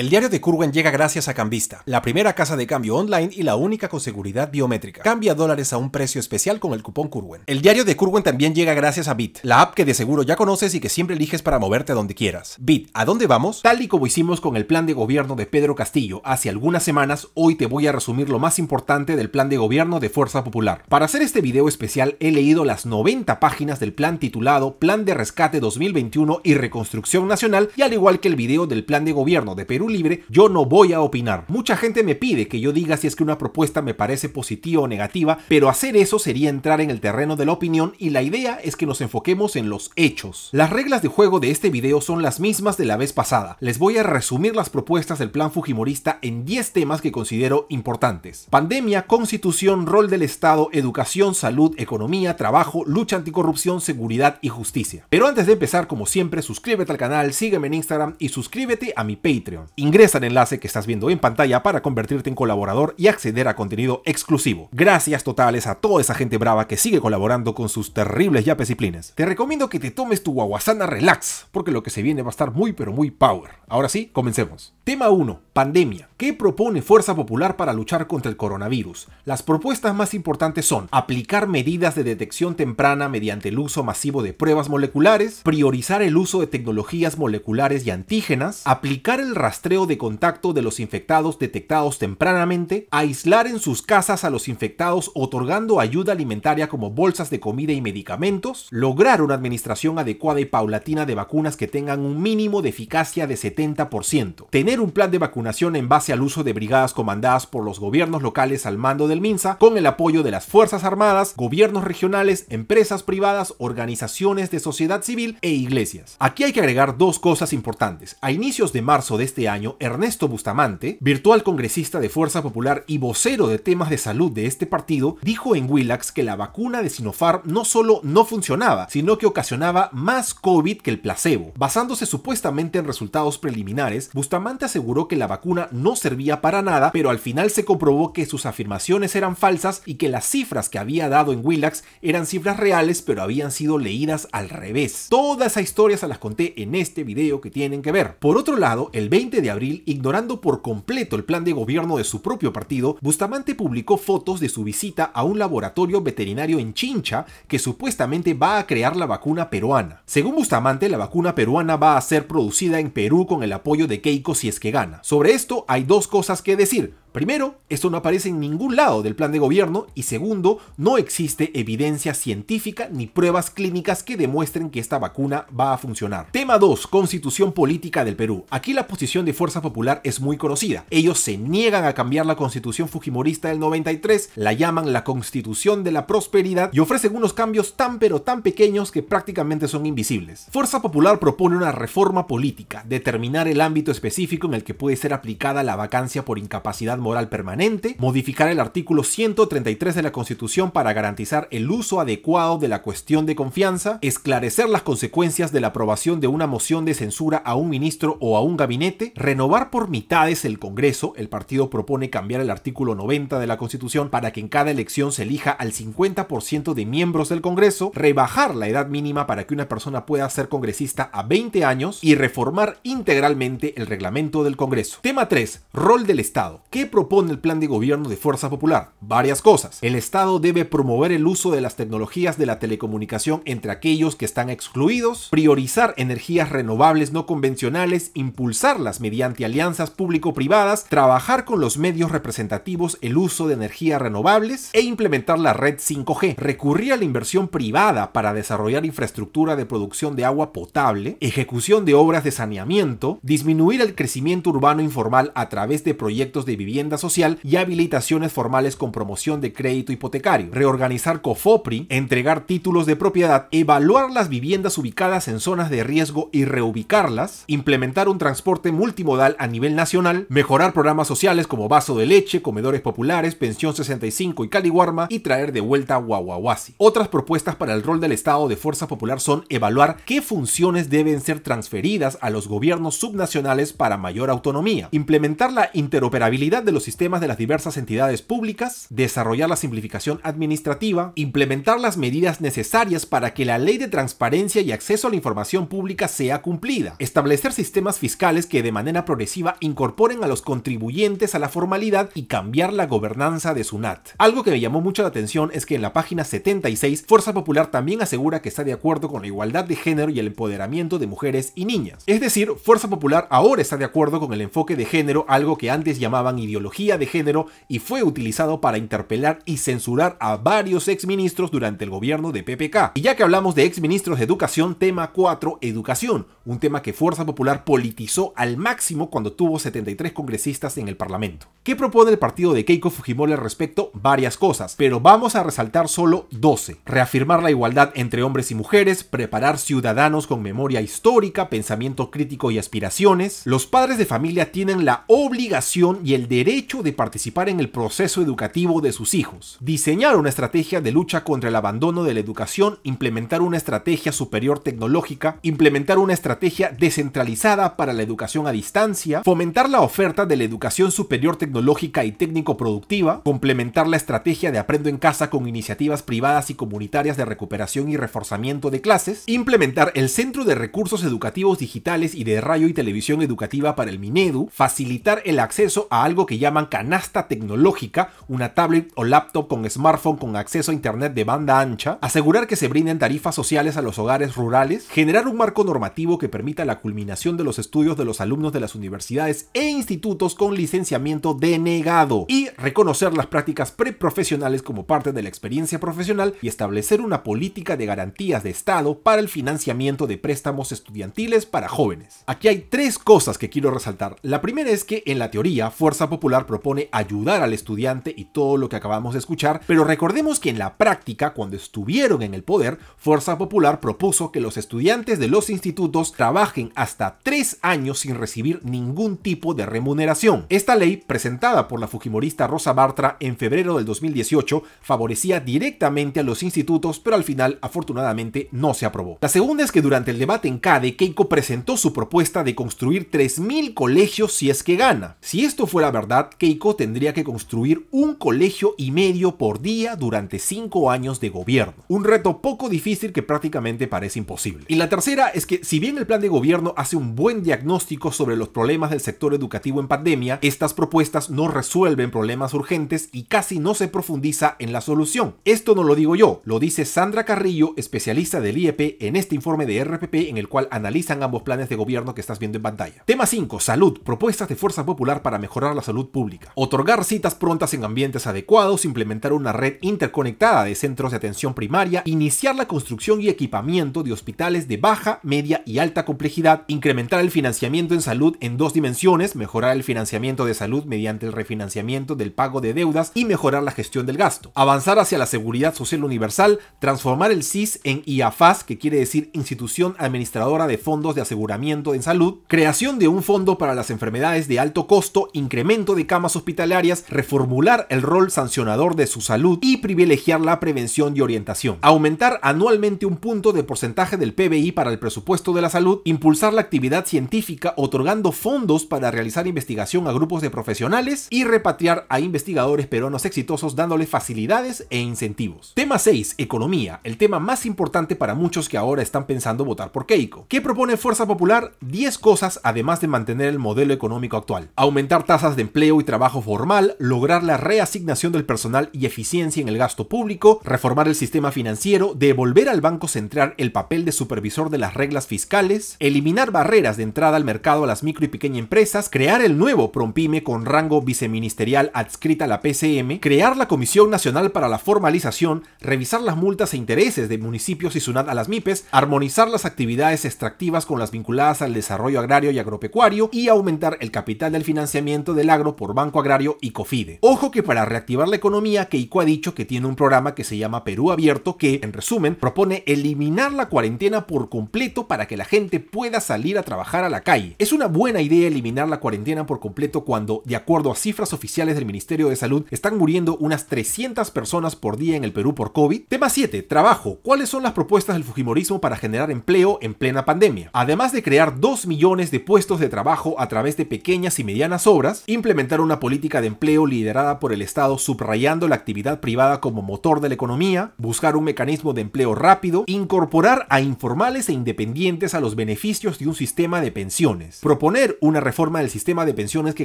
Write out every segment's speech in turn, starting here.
El diario de Kurwen llega gracias a Cambista, la primera casa de cambio online y la única con seguridad biométrica. Cambia dólares a un precio especial con el cupón Kurwen. El diario de Kurwen también llega gracias a Bit, la app que de seguro ya conoces y que siempre eliges para moverte a donde quieras. Bit, ¿a dónde vamos? Tal y como hicimos con el plan de gobierno de Pedro Castillo hace algunas semanas, hoy te voy a resumir lo más importante del plan de gobierno de Fuerza Popular. Para hacer este video especial he leído las 90 páginas del plan titulado Plan de Rescate 2021 y Reconstrucción Nacional y al igual que el video del plan de gobierno de Perú libre, yo no voy a opinar. Mucha gente me pide que yo diga si es que una propuesta me parece positiva o negativa, pero hacer eso sería entrar en el terreno de la opinión y la idea es que nos enfoquemos en los hechos. Las reglas de juego de este video son las mismas de la vez pasada. Les voy a resumir las propuestas del plan Fujimorista en 10 temas que considero importantes. Pandemia, constitución, rol del Estado, educación, salud, economía, trabajo, lucha anticorrupción, seguridad y justicia. Pero antes de empezar, como siempre, suscríbete al canal, sígueme en Instagram y suscríbete a mi Patreon. Ingresa al enlace que estás viendo en pantalla para convertirte en colaborador y acceder a contenido exclusivo. Gracias totales a toda esa gente brava que sigue colaborando con sus terribles yapes y Te recomiendo que te tomes tu guaguasana relax, porque lo que se viene va a estar muy pero muy power. Ahora sí, comencemos. Tema 1. Pandemia. ¿Qué propone Fuerza Popular para luchar contra el coronavirus? Las propuestas más importantes son aplicar medidas de detección temprana mediante el uso masivo de pruebas moleculares, priorizar el uso de tecnologías moleculares y antígenas, aplicar el rastreo de contacto de los infectados detectados tempranamente, aislar en sus casas a los infectados otorgando ayuda alimentaria como bolsas de comida y medicamentos, lograr una administración adecuada y paulatina de vacunas que tengan un mínimo de eficacia de 70%, tener un plan de vacunación en base al uso de brigadas comandadas por los gobiernos locales al mando del MINSA, con el apoyo de las Fuerzas Armadas, gobiernos regionales, empresas privadas, organizaciones de sociedad civil e iglesias. Aquí hay que agregar dos cosas importantes. A inicios de marzo de este año, Ernesto Bustamante, virtual congresista de Fuerza Popular y vocero de temas de salud de este partido, dijo en Willax que la vacuna de Sinofar no solo no funcionaba, sino que ocasionaba más COVID que el placebo. Basándose supuestamente en resultados preliminares, Bustamante aseguró que la vacuna no servía para nada, pero al final se comprobó que sus afirmaciones eran falsas y que las cifras que había dado en Willax eran cifras reales, pero habían sido leídas al revés. Todas esas historias se las conté en este video que tienen que ver. Por otro lado, el 20 de abril, ignorando por completo el plan de gobierno de su propio partido, Bustamante publicó fotos de su visita a un laboratorio veterinario en Chincha que supuestamente va a crear la vacuna peruana. Según Bustamante, la vacuna peruana va a ser producida en Perú con el apoyo de Keiko si es que gana. Sobre esto hay dos cosas que decir. Primero, esto no aparece en ningún lado del plan de gobierno y segundo, no existe evidencia científica ni pruebas clínicas que demuestren que esta vacuna va a funcionar. Tema 2. Constitución política del Perú. Aquí la posición de Fuerza Popular es muy conocida. Ellos se niegan a cambiar la constitución fujimorista del 93, la llaman la constitución de la prosperidad y ofrecen unos cambios tan pero tan pequeños que prácticamente son invisibles. Fuerza Popular propone una reforma política, determinar el ámbito específico en el que puede ser aplicada la vacancia por incapacidad moral permanente, modificar el artículo 133 de la Constitución para garantizar el uso adecuado de la cuestión de confianza, esclarecer las consecuencias de la aprobación de una moción de censura a un ministro o a un gabinete, renovar por mitades el Congreso, el partido propone cambiar el artículo 90 de la Constitución para que en cada elección se elija al 50% de miembros del Congreso, rebajar la edad mínima para que una persona pueda ser congresista a 20 años y reformar integralmente el reglamento del Congreso. Tema 3. Rol del Estado. ¿Qué propone el plan de gobierno de Fuerza Popular? Varias cosas. El Estado debe promover el uso de las tecnologías de la telecomunicación entre aquellos que están excluidos, priorizar energías renovables no convencionales, impulsarlas mediante alianzas público-privadas, trabajar con los medios representativos el uso de energías renovables e implementar la red 5G, recurrir a la inversión privada para desarrollar infraestructura de producción de agua potable, ejecución de obras de saneamiento, disminuir el crecimiento urbano informal a través de proyectos de vivienda social y habilitaciones formales con promoción de crédito hipotecario, reorganizar COFOPRI, entregar títulos de propiedad, evaluar las viviendas ubicadas en zonas de riesgo y reubicarlas, implementar un transporte multimodal a nivel nacional, mejorar programas sociales como vaso de leche, comedores populares, pensión 65 y Caliwarma y traer de vuelta a Guaguaguasi. Otras propuestas para el rol del Estado de Fuerza Popular son evaluar qué funciones deben ser transferidas a los gobiernos subnacionales para mayor autonomía, implementar la interoperabilidad de los sistemas de las diversas entidades públicas, desarrollar la simplificación administrativa, implementar las medidas necesarias para que la ley de transparencia y acceso a la información pública sea cumplida, establecer sistemas fiscales que de manera progresiva incorporen a los contribuyentes a la formalidad y cambiar la gobernanza de SUNAT. Algo que me llamó mucho la atención es que en la página 76, Fuerza Popular también asegura que está de acuerdo con la igualdad de género y el empoderamiento de mujeres y niñas. Es decir, Fuerza Popular ahora está de acuerdo con el enfoque de género, algo que antes llamaban ideología de género y fue utilizado para interpelar y censurar a varios exministros durante el gobierno de PPK. Y ya que hablamos de exministros de educación, tema 4, educación, un tema que Fuerza Popular politizó al máximo cuando tuvo 73 congresistas en el Parlamento. ¿Qué propone el partido de Keiko Fujimori al respecto? Varias cosas, pero vamos a resaltar solo 12. Reafirmar la igualdad entre hombres y mujeres, preparar ciudadanos con memoria histórica, pensamiento crítico y aspiraciones. Los padres de familia tienen la obligación y el derecho hecho de participar en el proceso educativo de sus hijos, diseñar una estrategia de lucha contra el abandono de la educación, implementar una estrategia superior tecnológica, implementar una estrategia descentralizada para la educación a distancia, fomentar la oferta de la educación superior tecnológica y técnico-productiva, complementar la estrategia de aprendo en casa con iniciativas privadas y comunitarias de recuperación y reforzamiento de clases, implementar el Centro de Recursos Educativos Digitales y de Radio y Televisión Educativa para el Minedu, facilitar el acceso a algo que llaman canasta tecnológica, una tablet o laptop con smartphone con acceso a internet de banda ancha, asegurar que se brinden tarifas sociales a los hogares rurales, generar un marco normativo que permita la culminación de los estudios de los alumnos de las universidades e institutos con licenciamiento denegado y reconocer las prácticas preprofesionales como parte de la experiencia profesional y establecer una política de garantías de Estado para el financiamiento de préstamos estudiantiles para jóvenes. Aquí hay tres cosas que quiero resaltar. La primera es que en la teoría Fuerza Popular propone ayudar al estudiante y todo lo que acabamos de escuchar, pero recordemos que en la práctica, cuando estuvieron en el poder, Fuerza Popular propuso que los estudiantes de los institutos trabajen hasta tres años sin recibir ningún tipo de remuneración. Esta ley, presentada por la fujimorista Rosa Bartra en febrero del 2018, favorecía directamente a los institutos, pero al final, afortunadamente, no se aprobó. La segunda es que durante el debate en CADE, Keiko presentó su propuesta de construir 3.000 colegios si es que gana. Si esto fuera verdad, Keiko tendría que construir un colegio y medio por día durante cinco años de gobierno. Un reto poco difícil que prácticamente parece imposible. Y la tercera es que si bien el plan de gobierno hace un buen diagnóstico sobre los problemas del sector educativo en pandemia, estas propuestas no resuelven problemas urgentes y casi no se profundiza en la solución. Esto no lo digo yo, lo dice Sandra Carrillo, especialista del IEP, en este informe de RPP en el cual analizan ambos planes de gobierno que estás viendo en pantalla. Tema 5. Salud. Propuestas de Fuerza Popular para mejorar la salud pública. Otorgar citas prontas en ambientes adecuados, implementar una red interconectada de centros de atención primaria, iniciar la construcción y equipamiento de hospitales de baja, media y alta complejidad, incrementar el financiamiento en salud en dos dimensiones, mejorar el financiamiento de salud mediante el refinanciamiento del pago de deudas y mejorar la gestión del gasto, avanzar hacia la seguridad social universal, transformar el CIS en IAFAS, que quiere decir Institución Administradora de Fondos de Aseguramiento en Salud, creación de un fondo para las enfermedades de alto costo, incremento de camas hospitalarias, reformular el rol sancionador de su salud y privilegiar la prevención y orientación. Aumentar anualmente un punto de porcentaje del PBI para el presupuesto de la salud, impulsar la actividad científica otorgando fondos para realizar investigación a grupos de profesionales y repatriar a investigadores peruanos exitosos dándoles facilidades e incentivos. Tema 6. Economía, el tema más importante para muchos que ahora están pensando votar por Keiko. ¿Qué propone Fuerza Popular? 10 cosas además de mantener el modelo económico actual. Aumentar tasas de empleo empleo y trabajo formal, lograr la reasignación del personal y eficiencia en el gasto público, reformar el sistema financiero, devolver al Banco Central el papel de supervisor de las reglas fiscales, eliminar barreras de entrada al mercado a las micro y pequeñas empresas, crear el nuevo PROMPIME con rango viceministerial adscrita a la PCM, crear la Comisión Nacional para la Formalización, revisar las multas e intereses de municipios y SUNAT a las MIPES, armonizar las actividades extractivas con las vinculadas al desarrollo agrario y agropecuario y aumentar el capital del financiamiento del agro por Banco Agrario y Cofide. Ojo que para reactivar la economía, Keiko ha dicho que tiene un programa que se llama Perú Abierto que, en resumen, propone eliminar la cuarentena por completo para que la gente pueda salir a trabajar a la calle. Es una buena idea eliminar la cuarentena por completo cuando, de acuerdo a cifras oficiales del Ministerio de Salud, están muriendo unas 300 personas por día en el Perú por COVID. Tema 7. Trabajo. ¿Cuáles son las propuestas del Fujimorismo para generar empleo en plena pandemia? Además de crear 2 millones de puestos de trabajo a través de pequeñas y medianas obras, implementar una política de empleo liderada por el Estado subrayando la actividad privada como motor de la economía, buscar un mecanismo de empleo rápido, incorporar a informales e independientes a los beneficios de un sistema de pensiones, proponer una reforma del sistema de pensiones que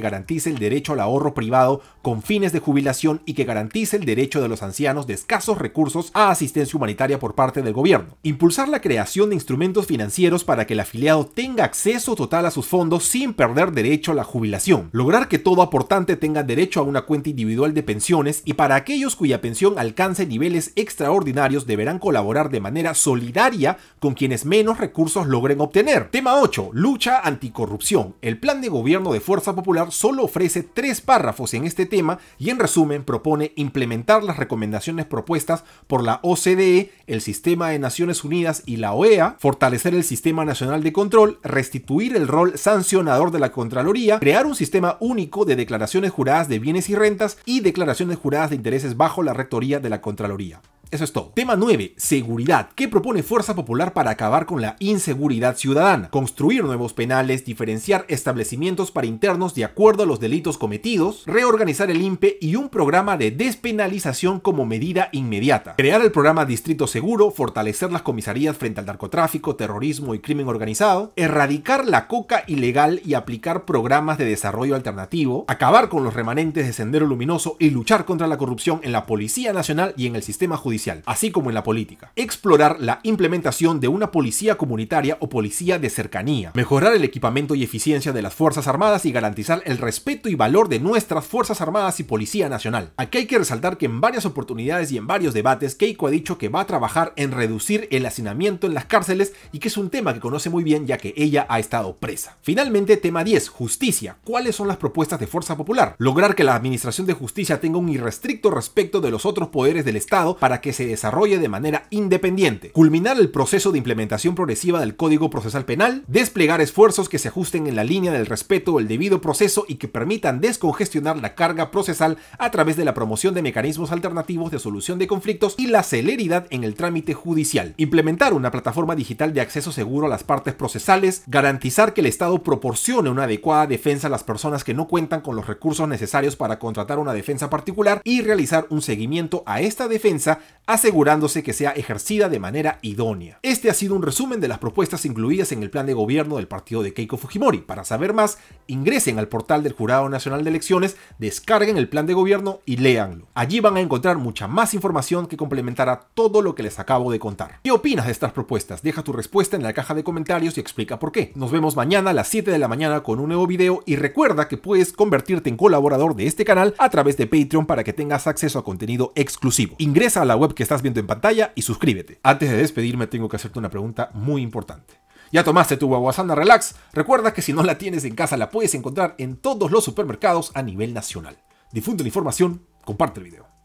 garantice el derecho al ahorro privado con fines de jubilación y que garantice el derecho de los ancianos de escasos recursos a asistencia humanitaria por parte del gobierno, impulsar la creación de instrumentos financieros para que el afiliado tenga acceso total a sus fondos sin perder derecho a la jubilación, lograr que todo aportante tenga derecho a una cuenta individual de pensiones y para aquellos cuya pensión alcance niveles extraordinarios deberán colaborar de manera solidaria con quienes menos recursos logren obtener. Tema 8. Lucha anticorrupción. El plan de gobierno de Fuerza Popular solo ofrece tres párrafos en este tema y en resumen propone implementar las recomendaciones propuestas por la OCDE, el Sistema de Naciones Unidas y la OEA, fortalecer el Sistema Nacional de Control, restituir el rol sancionador de la Contraloría, crear un sistema único de declaraciones juradas de bienes y rentas y declaraciones juradas de intereses bajo la rectoría de la Contraloría. Eso es todo. Tema 9. Seguridad. ¿Qué propone Fuerza Popular para acabar con la inseguridad ciudadana? Construir nuevos penales, diferenciar establecimientos para internos de acuerdo a los delitos cometidos, reorganizar el INPE y un programa de despenalización como medida inmediata. Crear el programa Distrito Seguro, fortalecer las comisarías frente al narcotráfico, terrorismo y crimen organizado, erradicar la coca ilegal y aplicar programas de desarrollo alternativo, acabar con los remanentes de Sendero Luminoso y luchar contra la corrupción en la Policía Nacional y en el sistema judicial así como en la política. Explorar la implementación de una policía comunitaria o policía de cercanía. Mejorar el equipamiento y eficiencia de las Fuerzas Armadas y garantizar el respeto y valor de nuestras Fuerzas Armadas y Policía Nacional. Aquí hay que resaltar que en varias oportunidades y en varios debates, Keiko ha dicho que va a trabajar en reducir el hacinamiento en las cárceles y que es un tema que conoce muy bien ya que ella ha estado presa. Finalmente, tema 10, justicia. ¿Cuáles son las propuestas de Fuerza Popular? Lograr que la Administración de Justicia tenga un irrestricto respecto de los otros poderes del Estado para que que se desarrolle de manera independiente, culminar el proceso de implementación progresiva del Código Procesal Penal, desplegar esfuerzos que se ajusten en la línea del respeto el debido proceso y que permitan descongestionar la carga procesal a través de la promoción de mecanismos alternativos de solución de conflictos y la celeridad en el trámite judicial, implementar una plataforma digital de acceso seguro a las partes procesales, garantizar que el Estado proporcione una adecuada defensa a las personas que no cuentan con los recursos necesarios para contratar una defensa particular y realizar un seguimiento a esta defensa asegurándose que sea ejercida de manera idónea. Este ha sido un resumen de las propuestas incluidas en el plan de gobierno del partido de Keiko Fujimori. Para saber más, ingresen al portal del Jurado Nacional de Elecciones, descarguen el plan de gobierno y léanlo. Allí van a encontrar mucha más información que complementará todo lo que les acabo de contar. ¿Qué opinas de estas propuestas? Deja tu respuesta en la caja de comentarios y explica por qué. Nos vemos mañana a las 7 de la mañana con un nuevo video y recuerda que puedes convertirte en colaborador de este canal a través de Patreon para que tengas acceso a contenido exclusivo. Ingresa a la web que estás viendo en pantalla y suscríbete. Antes de despedirme tengo que hacerte una pregunta muy importante. ¿Ya tomaste tu Guaguasana Relax? Recuerda que si no la tienes en casa la puedes encontrar en todos los supermercados a nivel nacional. Difunde la información, comparte el video.